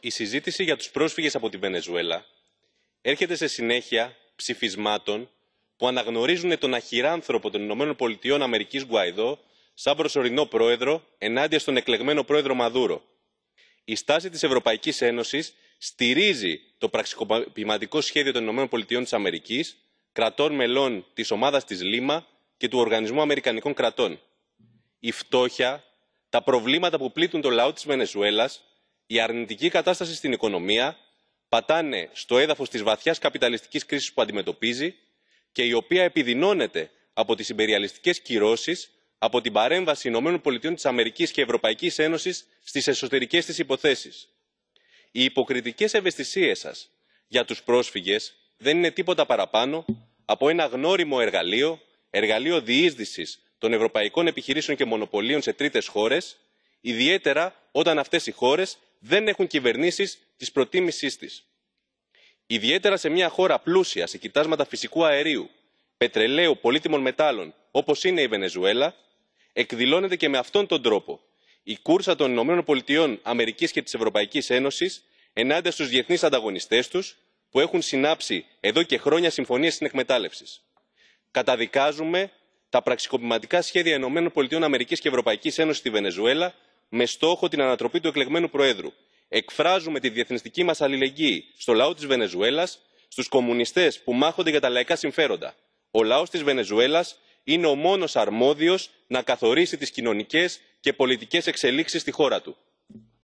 η συζήτηση για τους πρόσφυγες από τη βενεζουέλα έρχεται σε συνέχεια ψηφισμάτων που αναγνωρίζουν τον αχυράνθρωπο των ηνωμένων πολιτειών αμερικής γκουαϊδό σαν προσωρινό πρόεδρο ενάντια στον εκλεγμένο πρόεδρο μαδούρο. η στάση της ευρωπαϊκής ένωσης στηρίζει το πραξικοπηματικό σχέδιο των ηνωμένων πολιτειών της αμερικής κρατών μελών της ομάδας της λίμα και του οργανισμού αμερικανικών κρατών. η φτώχεια τα προβλήματα που πλήττουν το λαό της βενεζουέλας η αρνητική κατάσταση στην οικονομία πατάνε στο έδαφος της βαθιάς καπιταλιστικής κρίσης που αντιμετωπίζει και η οποία επιδεινώνεται από τις υπεριαλιστικές κυρώσεις από την παρέμβαση ηνωμένων πολιτειών της αμερικής και ευρωπαϊκής ένωσης στις εσωτερικές της υποθέσεις. οι υποκριτικές ευαισθησίες σας για τους πρόσφυγες δεν είναι τίποτα παραπάνω από ένα γνώριμο εργαλείο εργαλείο διείσδυσης των ευρωπαϊκών επιχειρήσεων και μονοπωλίων σε τρίτες χώρες ιδιαίτερα όταν αυτές οι χώρες δεν έχουν κυβερνήσεις της προτίμησής της. Ιδιαίτερα σε μια χώρα πλούσια σε κοιτάσματα φυσικού αερίου, πετρελαίου, πολύτιμων μετάλλων, όπως είναι η Βενεζουέλα, εκδηλώνεται και με αυτόν τον τρόπο η κούρσα των Ηνωμένων Πολιτειών και της Ευρωπαϊκής Ένωσης ενάντια στους διεθνείς ανταγωνιστές τους, που έχουν συνάψει εδώ και χρόνια συμφωνίες συνεκμετάλλευσης. Καταδικάζουμε τα πραξικοπηματικά σχέδια Ηνωμένων Πολιτειών και Ευρωπαϊκής Ένωσης στη Βενεζουέλα με στόχο την ανατροπή του εκλεγμένου προέδρου. εκφράζουμε τη διεθνιστική μας αλληλεγγύη στο λαό της βενεζουέλας στους κομμουνιστές που μάχονται για τα λαϊκά συμφέροντα. ο λαός της βενεζουέλας είναι ο μόνος αρμόδιος να καθορίσει τις κοινωνικές και πολιτικές εξελίξεις στη χώρα του.